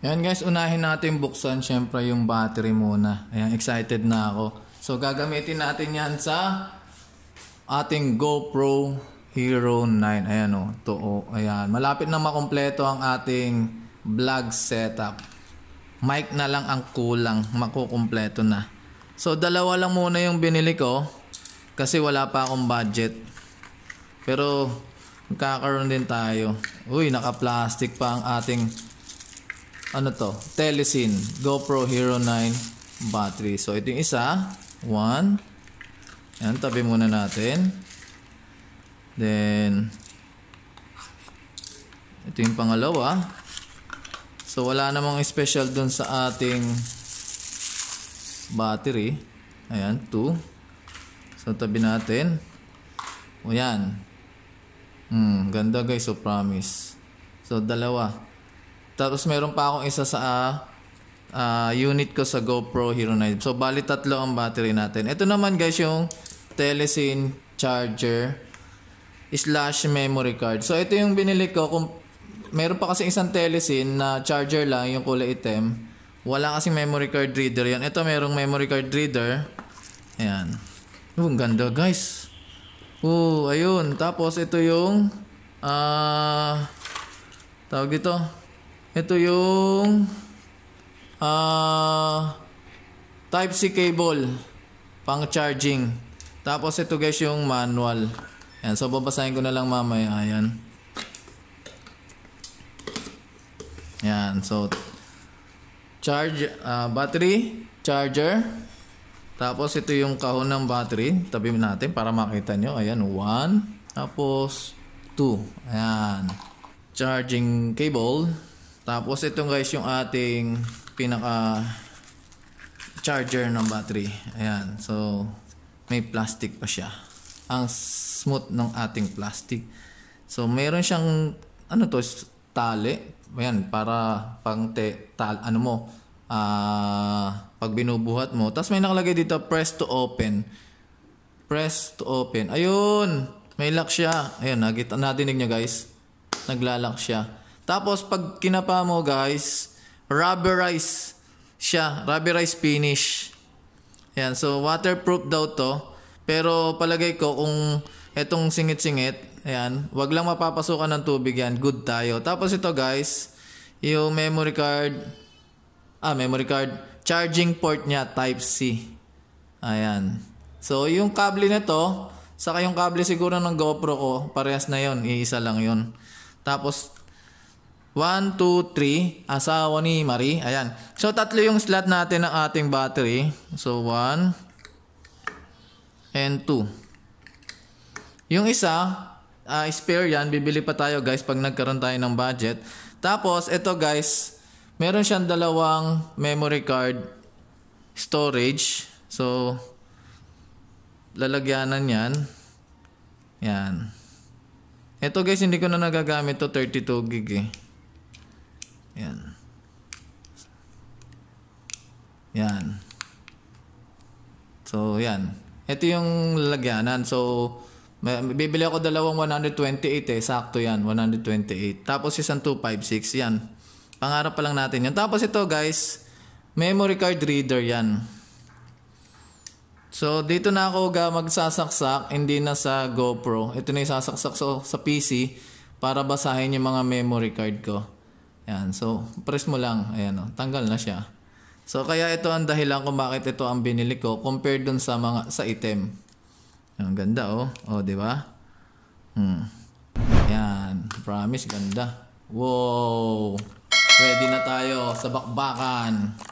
Yan guys, unahin natin buksan syempre yung battery muna. Ayan, excited na ako. So gagamitin natin yan sa ating GoPro Hero 9. Ayan o, oh, to o. Oh, ayan, malapit na makumpleto ang ating vlog setup. Mic na lang ang kulang, makukumpleto na. So dalawa lang muna yung binili ko kasi wala pa akong budget. Pero magkakaroon din tayo. Uy, naka-plastic pa ang ating ano to? Telesin GoPro Hero 9 battery. So ito yung isa, 1. Yan, tabi muna natin. Then ito yung pangalawa. So wala namang special dun sa ating battery. Ayan, 2. So tabi natin. O yan. Hmm, ganda guys, so promise. So dalawa. Tapos meron pa akong isa sa uh, unit ko sa GoPro Hero 9. So bali tatlo ang battery natin. Ito naman guys yung Telecine charger slash memory card. So ito yung binili ko kung meron pa kasi isang Telecine na charger lang yung kulay itim. Wala kasi memory card reader yan. Ito merong memory card reader. Ayan. Oh, ang ganda guys. Oh, ayun. Tapos ito yung ah uh, tawag dito ito yung uh, ah, Type-C cable pang charging. Tapos ito guys yung manual. Ayan, so babasahin ko na lang mamaya. Ayan. yan so charge uh, battery, charger. Tapos ito yung kahon ng battery. Tabi natin para makita nyo. Ayan, 1. Tapos 2. Ayan. Charging cable. Tapos ito guys yung ating pinaka charger ng battery. Ayan. So may plastic pa siya. Ang smooth ng ating plastic. So meron siyang ano to tali. Ayan para pang te, tal, ano mo uh, pag binubuhat mo. Tapos may nakalagay dito press to open. Press to open. Ayun. May lock siya. Ayun, nakita nadinig niyo guys. Naglalock siya. Tapos pag kinapa mo guys, rubberize siya, rubberize finish. Ayan, so waterproof daw to. Pero palagay ko kung itong singit-singit, ayan, wag lang mapapasukan ng tubig yan, good tayo. Tapos ito guys, yung memory card, ah memory card, charging port niya type C. Ayan. So yung kable nito, saka yung kable siguro ng GoPro ko, parehas na yon, iisa lang yon. Tapos 1, 2, 3, asawa ni Marie. Ayan. So, tatlo yung slot natin ng ating battery. So, 1 and 2. Yung isa, uh, spare yan. Bibili pa tayo guys pag nagkaroon tayo ng budget. Tapos, ito guys, meron siyang dalawang memory card storage. So, lalagyanan yan. Yan. Ito guys, hindi ko na nagagamit to 32 gig eh. Yan. Yan. So, yan. Ito yung lagyanan. So, may, bibili ako dalawang 128 eh. Sakto yan. 128. Tapos isang 256. Yan. Pangarap pa lang natin yan. Tapos ito guys. Memory card reader yan. So, dito na ako magsasaksak. Hindi na sa GoPro. Ito na yung sasaksak so, sa PC para basahin yung mga memory card ko. Ayan, so press mo lang, ayan o, oh, tanggal na siya. So kaya ito ang dahilan kung bakit ito ang binili ko compared dun sa mga sa item. Ang ganda oh. Oh, 'di ba? Hmm. Ayan, promise ganda. Wow! Ready na tayo sa bakbakan.